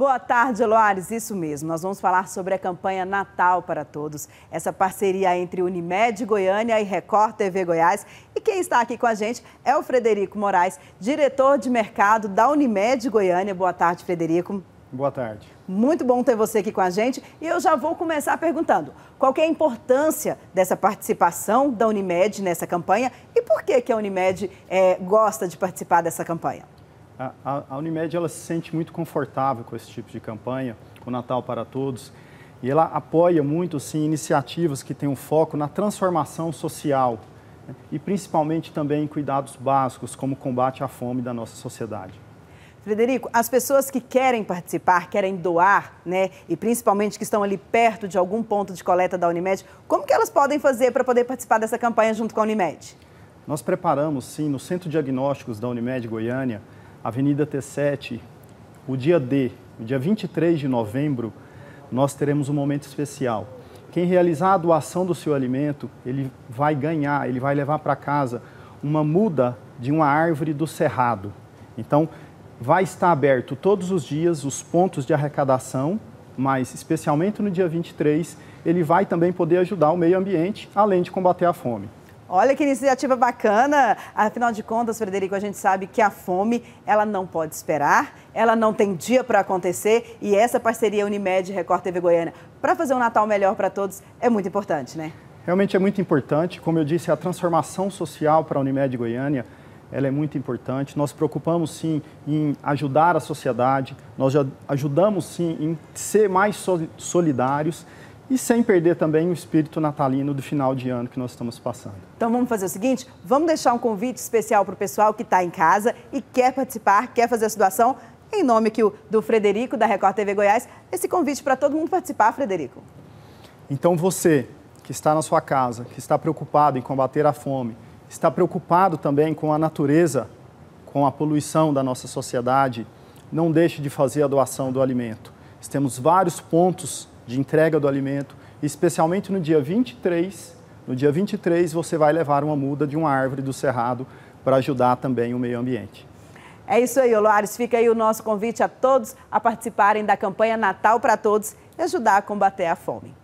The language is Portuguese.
Boa tarde, Loares. Isso mesmo. Nós vamos falar sobre a campanha Natal para Todos. Essa parceria entre Unimed Goiânia e Record TV Goiás. E quem está aqui com a gente é o Frederico Moraes, diretor de mercado da Unimed Goiânia. Boa tarde, Frederico. Boa tarde. Muito bom ter você aqui com a gente e eu já vou começar perguntando qual é a importância dessa participação da Unimed nessa campanha e por que, que a Unimed é, gosta de participar dessa campanha? a, a Unimed ela se sente muito confortável com esse tipo de campanha, o Natal para Todos, e ela apoia muito assim iniciativas que têm um foco na transformação social né, e principalmente também em cuidados básicos, como combate à fome da nossa sociedade. Frederico, as pessoas que querem participar, querem doar, né, e principalmente que estão ali perto de algum ponto de coleta da Unimed, como que elas podem fazer para poder participar dessa campanha junto com a Unimed? Nós preparamos, sim, no Centro Diagnósticos da Unimed Goiânia, Avenida T7, o dia D, o dia 23 de novembro, nós teremos um momento especial. Quem realizar a doação do seu alimento, ele vai ganhar, ele vai levar para casa uma muda de uma árvore do cerrado. Então, vai estar aberto todos os dias os pontos de arrecadação, mas especialmente no dia 23, ele vai também poder ajudar o meio ambiente, além de combater a fome. Olha que iniciativa bacana. Afinal de contas, Frederico, a gente sabe que a fome, ela não pode esperar, ela não tem dia para acontecer e essa parceria Unimed Record TV Goiânia para fazer um Natal melhor para todos é muito importante, né? Realmente é muito importante, como eu disse, a transformação social para a Unimed Goiânia ela é muito importante. Nós preocupamos sim em ajudar a sociedade, nós ajudamos sim em ser mais solidários e sem perder também o espírito natalino do final de ano que nós estamos passando. Então vamos fazer o seguinte, vamos deixar um convite especial para o pessoal que está em casa e quer participar, quer fazer a sua doação, em nome do Frederico, da Record TV Goiás, esse convite para todo mundo participar, Frederico. Então você que está na sua casa, que está preocupado em combater a fome, está preocupado também com a natureza, com a poluição da nossa sociedade, não deixe de fazer a doação do alimento. Temos vários pontos de entrega do alimento, especialmente no dia 23. No dia 23 você vai levar uma muda de uma árvore do cerrado para ajudar também o meio ambiente. É isso aí, Oloares. Fica aí o nosso convite a todos a participarem da campanha Natal para Todos e ajudar a combater a fome.